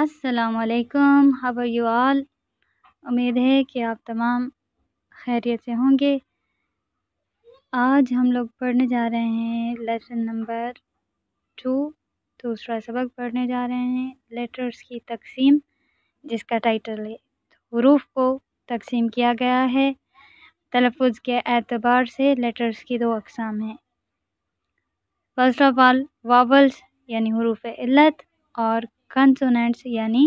असलकम how are you all उम्मीद है कि आप तमाम खैरियत से होंगे आज हम लोग पढ़ने जा रहे हैं लेसन नंबर टू दूसरा सबक पढ़ने जा रहे हैं लेटर्स की तकसीम जिसका टाइटल है हरूफ को तकसीम किया गया है तलफ़ के एतबार से लेटर्स की दो अकसाम हैं फर्स्ट ऑफ ऑल वावल्स यानी हरूफ इल्लत और कंसोनेंट्स यानी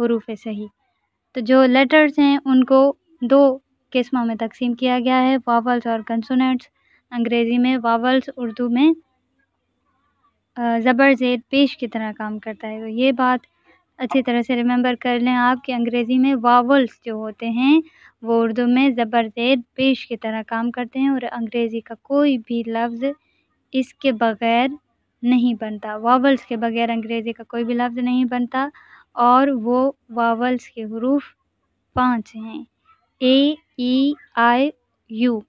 हरूफ सही तो जो लेटर्स हैं उनको दो किस्मों में तकसीम किया गया है वावल्स और कंसोनेंट्स अंग्रेज़ी में वावल्स उर्दू में ज़बर जेर पेश की तरह काम करता है तो ये बात अच्छी तरह से रिमेंबर कर लें आप कि अंग्रेज़ी में वावल्स जो होते हैं वो उर्दू में ज़बर जेर पेश की तरह काम करते हैं और अंग्रेज़ी का कोई भी लफ्ज़ इसके बग़ैर नहीं बनता वावल्स के बगैर अंग्रेज़ी का कोई भी लफ्ज़ नहीं बनता और वो वावल्स के हरूफ पाँच हैं A E I U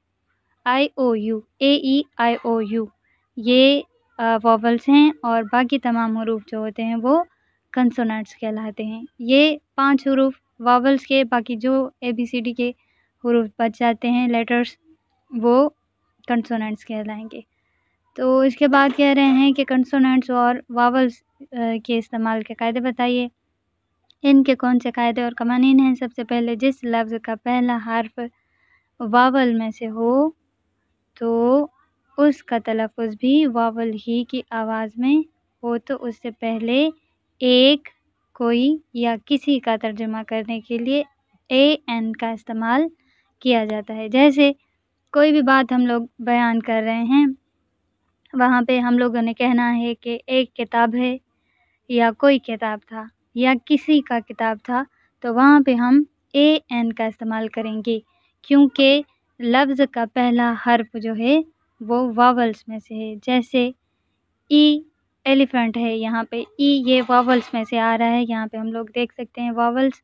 I O U A E I O U ये वावल्स हैं और बाकी तमाम हरूफ जो होते हैं वो कंसोनेंट्स कहलाते हैं ये पांच हरूफ वावल्स के बाकी जो ए बी सी डी के हरूफ बच जाते हैं लेटर्स वो कंसोनेंट्स कहलाएंगे तो इसके बाद कह रहे हैं कि कंसोनेंट्स और वावल्स के इस्तेमाल के कायदे बताइए इनके कौन से कायदे और कवानीन हैं सबसे पहले जिस लफ्ज़ का पहला हार्फ वावल में से हो तो उसका तलफ़ भी वावल ही की आवाज़ में हो तो उससे पहले एक कोई या किसी का तर्जमा करने के लिए ए एन का इस्तेमाल किया जाता है जैसे कोई भी बात हम लोग बयान कर रहे हैं वहाँ पे हम लोगों ने कहना है कि एक किताब है या कोई किताब था या किसी का किताब था तो वहाँ पे हम ए एन का इस्तेमाल करेंगे क्योंकि लफ्ज़ का पहला हर्फ जो है वो वावल्स में से है जैसे ई e एलिफेंट है यहाँ पे ई e ये वावल्स में से आ रहा है यहाँ पे हम लोग देख सकते हैं वावल्स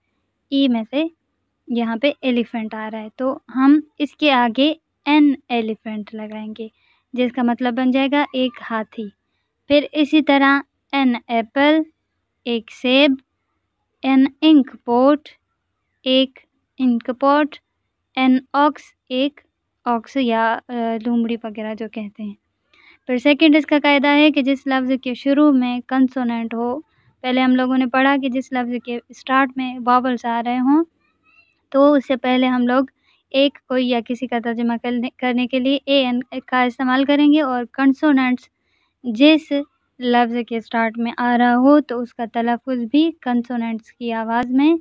ई e में से यहाँ पे एलिफेंट आ रहा है तो हम इसके आगे एन एलिफेंट लगाएंगे जिसका मतलब बन जाएगा एक हाथी फिर इसी तरह एन एप्पल एक सेब एन इंक पोट एक इंक पोट एन ऑक्स एक ऑक्स या लूमड़ी वगैरह जो कहते हैं फिर सेकंड इसका कायदा है कि जिस लफ्ज़ के शुरू में कंसोनेंट हो पहले हम लोगों ने पढ़ा कि जिस लफ्ज़ के स्टार्ट में वावल्स आ रहे हों तो उससे पहले हम लोग एक कोई या किसी का तर्जमा करने करने के लिए ए एन का इस्तेमाल करेंगे और कंसोनेंट्स जिस लफ्ज़ के स्टार्ट में आ रहा हो तो उसका तलफ़ुज़ भी कंसोनेंट्स की आवाज़ में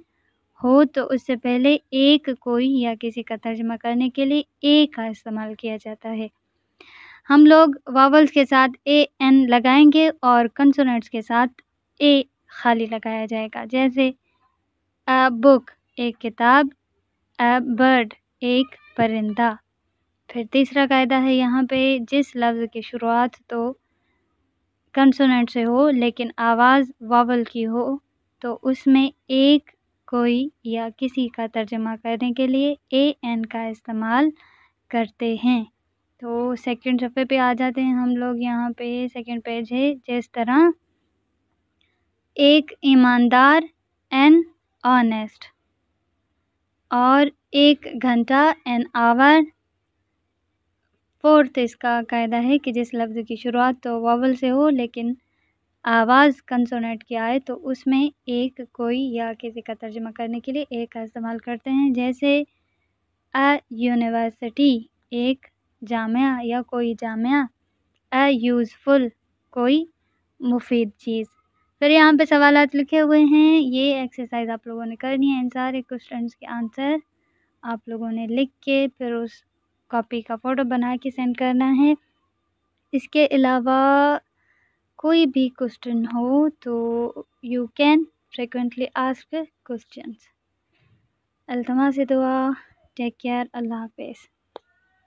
हो तो उससे पहले एक कोई या किसी का तर्जमा करने के लिए ए का इस्तेमाल किया जाता है हम लोग वावल्स के साथ ए एन लगाएंगे और कंसोनेंट्स के साथ ए खाली लगाया जाएगा जैसे अ बुक एक किताब अ बर्ड एक परिंदा फिर तीसरा कायदा है यहाँ पे जिस लफ्ज़ की शुरुआत तो कंसोनेंट से हो लेकिन आवाज़ वावल की हो तो उसमें एक कोई या किसी का तर्जमा करने के लिए ए एन का इस्तेमाल करते हैं तो सेकंड सफ़े पे आ जाते हैं हम लोग यहाँ पे सेकंड पेज है जिस तरह एक ईमानदार एन ऑनेस्ट और एक घंटा एन आवर फोर्थ इसका कायदा है कि जिस लफ्ज़ की शुरुआत तो वावल से हो लेकिन आवाज़ कंसोनेट की आए तो उसमें एक कोई या किसी का तर्जमा करने के लिए एक का इस्तेमाल करते हैं जैसे अ यूनिवर्सिटी एक जामिया या कोई जामिया अ यूज़फुल कोई मुफीद चीज़ फिर यहाँ पे सवाल लिखे हुए हैं ये एक्सरसाइज आप लोगों ने करनी है इन सारे क्वेश्चन के आंसर आप लोगों ने लिख के फिर उस कॉपी का फ़ोटो बना के सेंड करना है इसके अलावा कोई भी क्वेश्चन हो तो you can frequently ask question अल्तमा से दुआ टेक केयर अल्लाह हाफिज़